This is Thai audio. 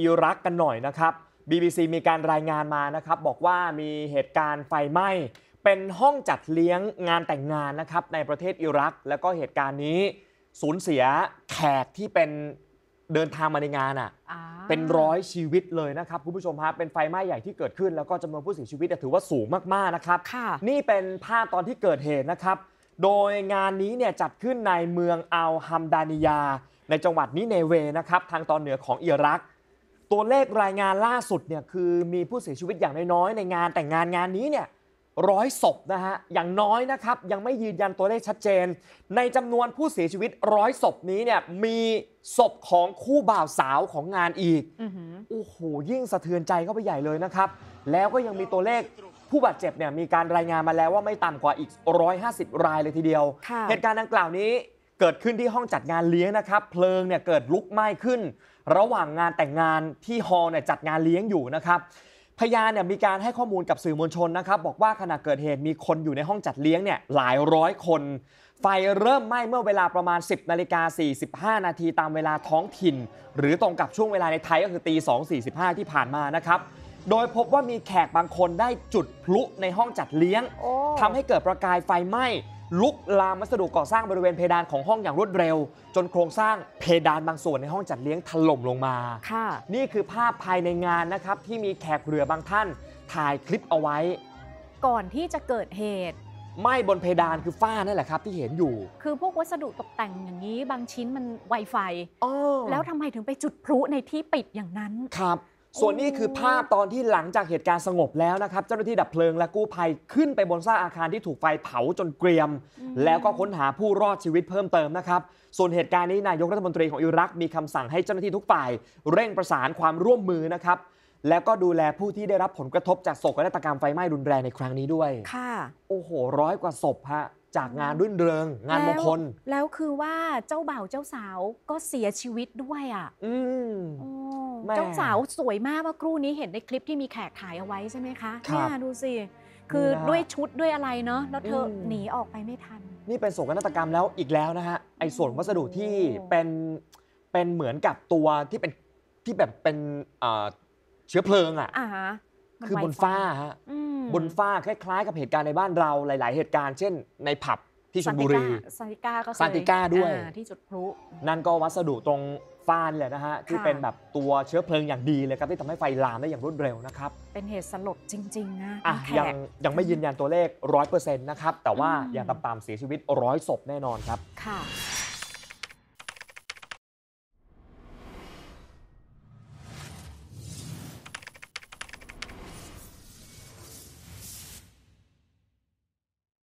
อิรักกันหน่อยนะครับ BBC มีการรายงานมานะครับ บอกว่ามีเหตุการณ์ไฟไหม้ เป็นห้องจัดเลี้ยงงานแต่งงานนะครับ ในประเทศอิรักแล้วก็เหตุการณ์นี้สูญเสียแขกที่เป็นเดินทางมาในงานอ่ะเป็นร้อยชีวิตเลยนะครับคุณผู้ชมฮะเป็นไฟไหม้ใหญ่ที่เกิดขึ้น แล้วก็จำนวนผู้เสียชีวิตถือว่าสูงมากๆนะครับค่ะนี่เป็นภาพตอนที่เกิดเหตุนะครับโดยงานนี้เนี่ยจัดขึ้นในเมืองอัลฮัมดานียา ในจังหวัดนิเนเวนะครับทางตอนเหนือของอิรักตัวเลขรายงานล่าสุดเนี่ยคือมีผู้เสียชีวิตอย่างน้อยๆในงานแต่งงานงานนี้เนี่ยร้อยศพนะฮะอย่างน้อยนะครับ ยังไม่ยืนยันตัวเลขชัดเจน ในจำนวนผู้เสียชีวิตร้อยศพนี้เนี่ยมีศพของคู่บ่าวสาวของงานอีกโอ้โหยิ่งสะเทือนใจเข้าไปใหญ่เลยนะครับ แล้วก็ยังมีตัวเลขผู้บาดเจ็บเนี่ยมีการรายงานมาแล้วว่าไม่ต่ำกว่าอีก 150 รายเลยทีเดียว เหตุการณ์ดังกล่าวนี้เกิดขึ้นที่ห้องจัดงานเลี้ยงนะครับ เพลิงเนี่ยเกิดลุกไหม้ขึ้น ระหว่างงานแต่งงานที่ฮอลล์เนี่ยจัดงานเลี้ยงอยู่นะครับ พยานเนี่ยมีการให้ข้อมูลกับสื่อมวลชนนะครับ บอกว่าขณะเกิดเหตุมีคนอยู่ในห้องจัดเลี้ยงเนี่ยหลายร้อยคน ไฟเริ่มไหม้เมื่อเวลาประมาณ 10นาฬิกา45นาทีตามเวลาท้องถิ่นหรือตรงกับช่วงเวลาในไทยก็คือตี2.45ที่ผ่านมานะครับโดยพบว่ามีแขกบางคนได้จุดพลุในห้องจัดเลี้ยง ทำให้เกิดประกายไฟไหม้ลุกลามวัสดุก่อสร้างบริเวณเพดานของห้องอย่างรวดเร็ว จนโครงสร้างเพดานบางส่วนในห้องจัดเลี้ยงถล่มลงมา ค่ะ นี่คือภาพภายในงานนะครับ ที่มีแขกเรือบางท่านถ่ายคลิปเอาไว้ ก่อนที่จะเกิดเหตุ ไหม้บนเพดานคือฝ้านั่นแหละครับ ที่เห็นอยู่ คือพวกวัสดุตกแต่งอย่างนี้บางชิ้นมันไวไฟอ้แล้วทำไมถึงไปจุดพลุในที่ปิดอย่างนั้น ครับส่วนนี้คือภาพตอนที่หลังจากเหตุการณ์สงบแล้วนะครับ เจ้าหน้าที่ดับเพลิงและกู้ภัยขึ้นไปบนซากอาคารที่ถูกไฟเผาจนเกรียม แล้วก็ค้นหาผู้รอดชีวิตเพิ่มเติมนะครับ ส่วนเหตุการณ์นี้นายกรัฐมนตรีของอิรักมีคำสั่งให้เจ้าหน้าที่ทุกฝ่ายเร่งประสานความร่วมมือนะครับแล้วก็ดูแลผู้ที่ได้รับผลกระทบจากโศกนาฏกรรมไฟไหม้รุนแรงในครั้งนี้ด้วยค่ะโอ้โหร้อยกว่าศพฮะจากงานรื่นเริง งานมงคลแล้วคือว่าเจ้าบ่าวเจ้าสาวก็เสียชีวิตด้วยอ่ะ อืมเจ้าสาวสวยมากเมื่อครู่นี้เห็นในคลิปที่มีแขกถ่ายเอาไว้ใช่ไหมคะคนี่ะดูสิ คือด้วยชุดด้วยอะไรเนาะ แล้วเธอหนีออกไปไม่ทัน นี่เป็นโศกนาฏกรรมแล้วอีกแล้วนะฮะ ไอ้ส่วนวัสดุที่เป็นเป็นเหมือนกับตัวที่เป็นที่แบบเป็นเชื้อเพลิงอ่ะคือบนฟ้าฮะบนฟ้าคล้ายๆ กับเหตุการณ์ในบ้านเราหลายๆเหตุการณ์เช่น ในผับที่ชลบุรีซานติก้าก็ซานติก้าด้วยที่จุดพลุนั่นก็วัสดุตรงฟานเลยนะฮะ ที่เป็นแบบตัวเชื้อเพลิงอย่างดีเลยครับ ที่ทำให้ไฟลามได้อย่างรวดเร็วนะครับ เป็นเหตุสลดจริงๆนะะยังยังไม่ยืนยันตัวเลขรนต์นะครับ แต่ว่าอย่างต่ำๆเสียชีวิตร้อยศพแน่นอนครับค่ะ